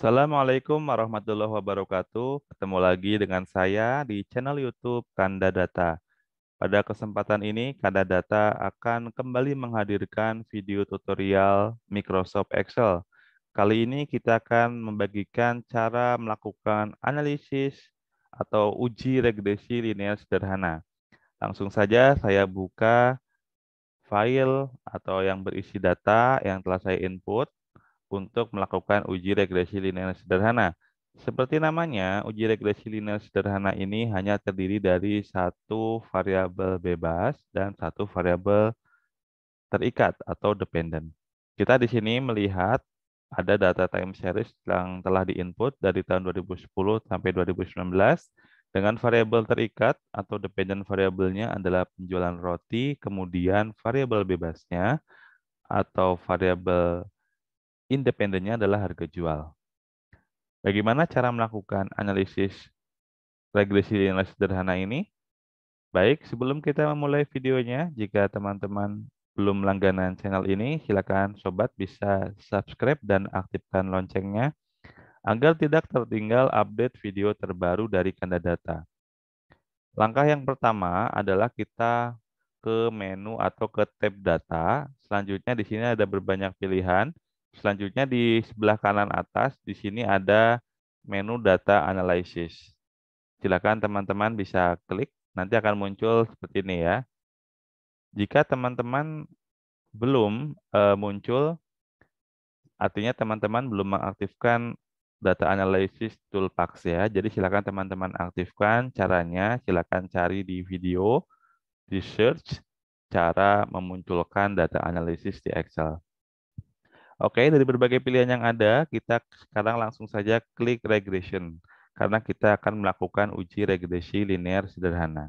Assalamualaikum warahmatullahi wabarakatuh. Ketemu lagi dengan saya di channel YouTube Kanda Data. Pada kesempatan ini, Kanda Data akan kembali menghadirkan video tutorial Microsoft Excel. Kali ini kita akan membagikan cara melakukan analisis atau uji regresi linear sederhana. Langsung saja saya buka file atau yang berisi data yang telah saya input untuk melakukan uji regresi linear sederhana. Seperti namanya, uji regresi linear sederhana ini hanya terdiri dari satu variabel bebas dan satu variabel terikat atau dependent. Kita di sini melihat ada data time series yang telah diinput dari tahun 2010 sampai 2019 dengan variabel terikat atau dependent variabelnya adalah penjualan roti, kemudian variabel bebasnya atau variabel independennya adalah harga jual. Bagaimana cara melakukan analisis regresi linear sederhana ini? Baik, sebelum kita memulai videonya, jika teman-teman belum langganan channel ini, silakan sobat bisa subscribe dan aktifkan loncengnya agar tidak tertinggal update video terbaru dari Kanda Data. Langkah yang pertama adalah kita ke menu atau ke tab data. Selanjutnya di sini ada berbanyak pilihan. Selanjutnya di sebelah kanan atas, di sini ada menu data analysis. Silakan teman-teman bisa klik, nanti akan muncul seperti ini ya. Jika teman-teman belum uh, muncul, artinya teman-teman belum mengaktifkan data analysis tool packs ya. Jadi silakan teman-teman aktifkan caranya, silakan cari di video, di search cara memunculkan data analisis di Excel. Oke, dari berbagai pilihan yang ada, kita sekarang langsung saja klik regression karena kita akan melakukan uji regresi linear sederhana.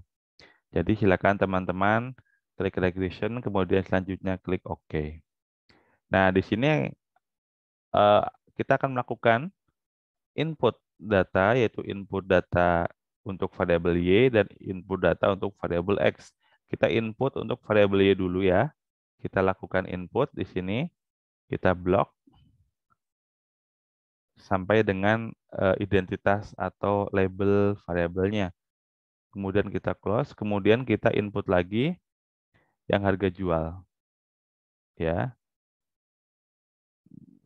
Jadi silakan teman-teman klik regression, kemudian selanjutnya klik OK. Nah, di sini eh, kita akan melakukan input data, yaitu input data untuk variabel Y dan input data untuk variabel X. Kita input untuk variabel Y dulu ya. Kita lakukan input di sini kita blok sampai dengan uh, identitas atau label variabelnya. Kemudian kita close, kemudian kita input lagi yang harga jual. Ya.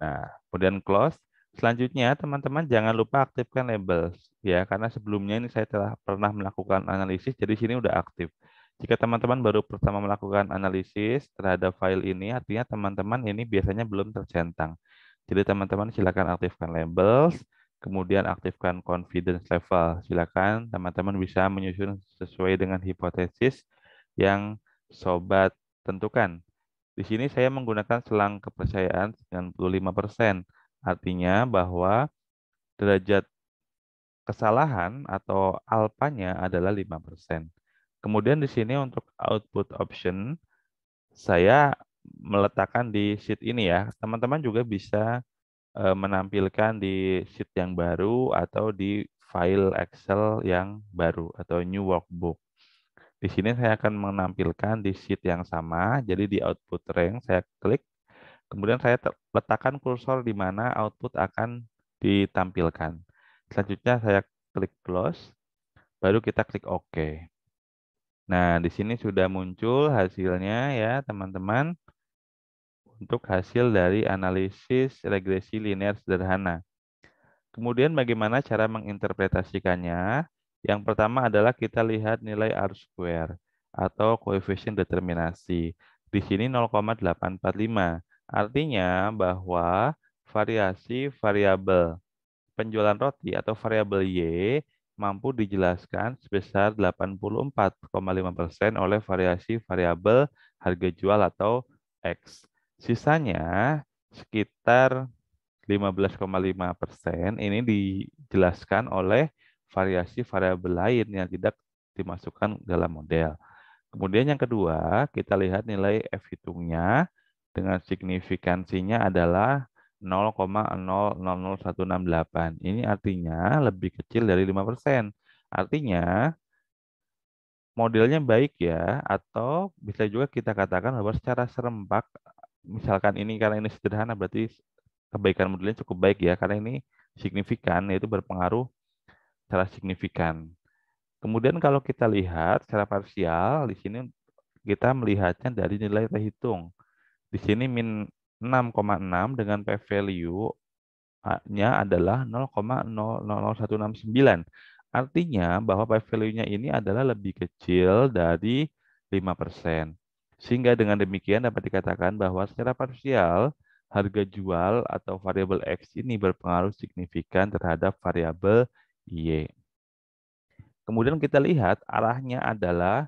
Nah, kemudian close. Selanjutnya, teman-teman jangan lupa aktifkan labels ya, karena sebelumnya ini saya telah pernah melakukan analisis, jadi sini udah aktif. Jika teman-teman baru pertama melakukan analisis terhadap file ini, artinya teman-teman ini biasanya belum tercentang. Jadi teman-teman silakan aktifkan labels, kemudian aktifkan confidence level. Silakan teman-teman bisa menyusun sesuai dengan hipotesis yang sobat tentukan. Di sini saya menggunakan selang kepercayaan 95%. Artinya bahwa derajat kesalahan atau alpanya adalah 5%. Kemudian di sini untuk output option, saya meletakkan di sheet ini ya. Teman-teman juga bisa eh, menampilkan di sheet yang baru atau di file Excel yang baru atau new workbook. Di sini saya akan menampilkan di sheet yang sama, jadi di output range saya klik, kemudian saya letakkan kursor di mana output akan ditampilkan. Selanjutnya saya klik close, baru kita klik OK. Nah, di sini sudah muncul hasilnya ya, teman-teman. Untuk hasil dari analisis regresi linear sederhana. Kemudian bagaimana cara menginterpretasikannya? Yang pertama adalah kita lihat nilai R square atau koefisien determinasi. Di sini 0,845. Artinya bahwa variasi variabel penjualan roti atau variabel Y mampu dijelaskan sebesar 84,5% oleh variasi variabel harga jual atau X. Sisanya sekitar 15,5% ini dijelaskan oleh variasi variabel lain yang tidak dimasukkan dalam model. Kemudian yang kedua, kita lihat nilai F hitungnya dengan signifikansinya adalah 0,000168. Ini artinya lebih kecil dari 5%. Artinya modelnya baik ya, atau bisa juga kita katakan bahwa secara serempak, misalkan ini karena ini sederhana berarti kebaikan modelnya cukup baik ya, karena ini signifikan, yaitu berpengaruh secara signifikan. Kemudian kalau kita lihat secara parsial, di sini kita melihatnya dari nilai terhitung. Di sini min 6,6 dengan P value-nya adalah 0,00169. Artinya bahwa P value-nya ini adalah lebih kecil dari 5%. Sehingga dengan demikian dapat dikatakan bahwa secara parsial harga jual atau variabel X ini berpengaruh signifikan terhadap variabel Y. Kemudian kita lihat arahnya adalah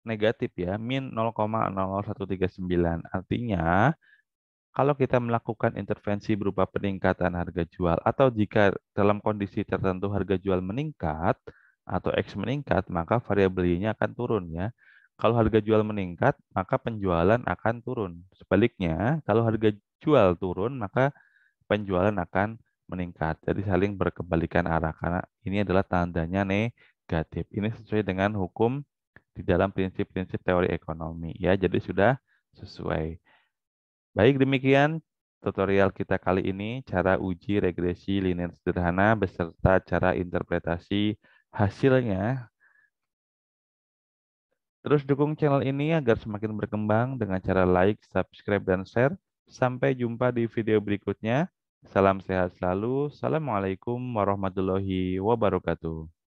negatif ya, min 0,00139. Artinya kalau kita melakukan intervensi berupa peningkatan harga jual atau jika dalam kondisi tertentu harga jual meningkat atau X meningkat, maka variabelnya akan turun ya. Kalau harga jual meningkat, maka penjualan akan turun. Sebaliknya, kalau harga jual turun, maka penjualan akan meningkat. Jadi saling berkebalikan arah karena ini adalah tandanya negatif. Ini sesuai dengan hukum di dalam prinsip-prinsip teori ekonomi ya. Jadi sudah sesuai. Baik, demikian tutorial kita kali ini cara uji regresi linear sederhana beserta cara interpretasi hasilnya. Terus dukung channel ini agar semakin berkembang dengan cara like, subscribe, dan share. Sampai jumpa di video berikutnya. Salam sehat selalu. Assalamualaikum warahmatullahi wabarakatuh.